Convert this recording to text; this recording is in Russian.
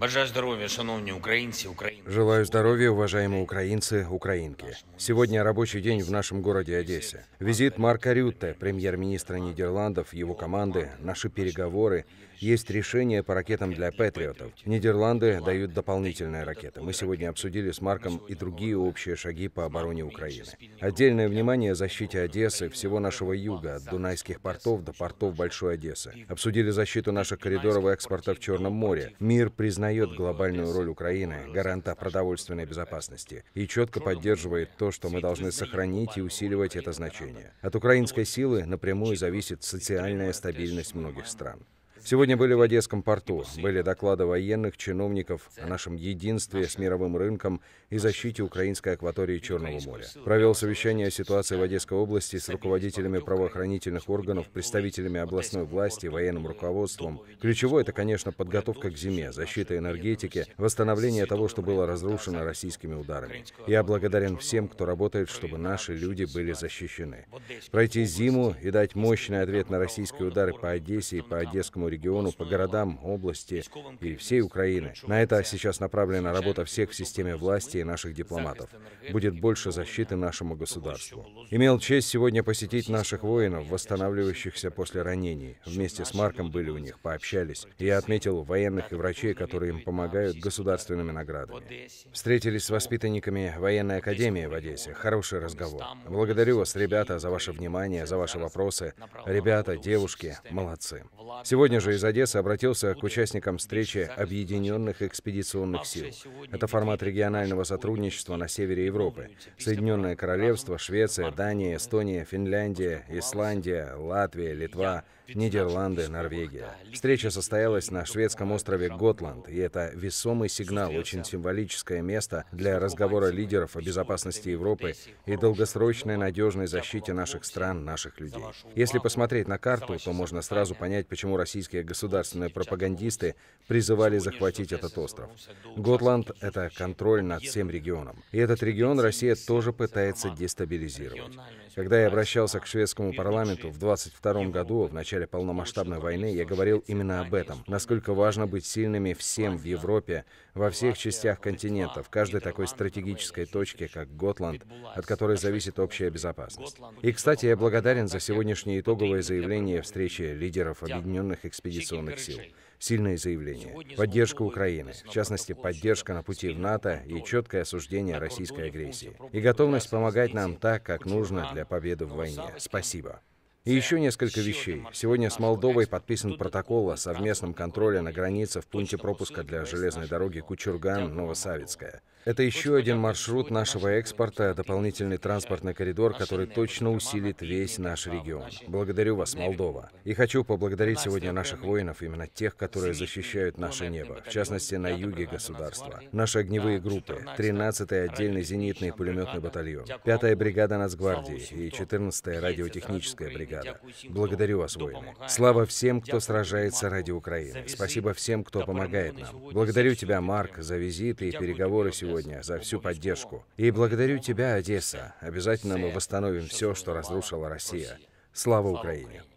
Бажаю здоров'я, шановні українці, украинцы. Желаю здоровья, уважаемые украинцы, украинки. Сегодня рабочий день в нашем городе Одессе. Визит Марка Рютте, премьер-министра Нидерландов, его команды, наши переговоры. Есть решение по ракетам для патриотов. Нидерланды дают дополнительные ракеты. Мы сегодня обсудили с Марком и другие общие шаги по обороне Украины. Отдельное внимание защите Одессы, всего нашего юга, от Дунайских портов до портов Большой Одессы. Обсудили защиту наших коридоров и экспорта в Черном море. Мир признает признает глобальную роль Украины, гаранта продовольственной безопасности, и четко поддерживает то, что мы должны сохранить и усиливать это значение. От украинской силы напрямую зависит социальная стабильность многих стран. Сегодня были в Одесском порту, были доклады военных, чиновников о нашем единстве с мировым рынком и защите украинской акватории Черного моря. Провел совещание о ситуации в Одесской области с руководителями правоохранительных органов, представителями областной власти, военным руководством. Ключевое – это, конечно, подготовка к зиме, защита энергетики, восстановление того, что было разрушено российскими ударами. Я благодарен всем, кто работает, чтобы наши люди были защищены. Пройти зиму и дать мощный ответ на российские удары по Одессе и по Одесскому региону, по городам, области и всей Украины. На это сейчас направлена работа всех в системе власти и наших дипломатов. Будет больше защиты нашему государству. Имел честь сегодня посетить наших воинов, восстанавливающихся после ранений. Вместе с Марком были у них, пообщались. я отметил военных и врачей, которые им помогают государственными наградами. Встретились с воспитанниками военной академии в Одессе. Хороший разговор. Благодарю вас, ребята, за ваше внимание, за ваши вопросы. Ребята, девушки, молодцы. Сегодня же из Одессы обратился к участникам встречи Объединенных экспедиционных сил. Это формат регионального сотрудничества на севере Европы. Соединенное Королевство, Швеция, Дания, Эстония, Финляндия, Исландия, Латвия, Литва, Нидерланды, Норвегия. Встреча состоялась на шведском острове Готланд, и это весомый сигнал, очень символическое место для разговора лидеров о безопасности Европы и долгосрочной надежной защите наших стран, наших людей. Если посмотреть на карту, то можно сразу понять, почему российские британские государственные пропагандисты призывали захватить этот остров. Готланд — это контроль над всем регионом. И этот регион Россия тоже пытается дестабилизировать. Когда я обращался к шведскому парламенту в 22 году, в начале полномасштабной войны, я говорил именно об этом, насколько важно быть сильными всем в Европе, во всех частях континента, в каждой такой стратегической точке, как Готланд, от которой зависит общая безопасность. И, кстати, я благодарен за сегодняшнее итоговое заявление встречи лидеров Объединенных Экспертов экспедиционных сил. Сильное заявление. Поддержка Украины, в частности, поддержка на пути в НАТО и четкое осуждение российской агрессии. И готовность помогать нам так, как нужно для победы в войне. Спасибо. И еще несколько вещей. Сегодня с Молдовой подписан протокол о совместном контроле на границе в пункте пропуска для железной дороги Кучурган-Новосавицкая. Это еще один маршрут нашего экспорта, дополнительный транспортный коридор, который точно усилит весь наш регион. Благодарю вас, Молдова. И хочу поблагодарить сегодня наших воинов, именно тех, которые защищают наше небо, в частности, на юге государства. Наши огневые группы, 13-й отдельный зенитный пулеметный батальон, 5-я бригада Нацгвардии и 14-я радиотехническая бригада бригада. Благодарю вас, воины. Слава всем, кто сражается ради Украины. Спасибо всем, кто помогает нам. Благодарю тебя, Марк, за визиты и переговоры сегодня, за всю поддержку. И благодарю тебя, Одесса. Обязательно мы восстановим все, что разрушила Россия. Слава Украине!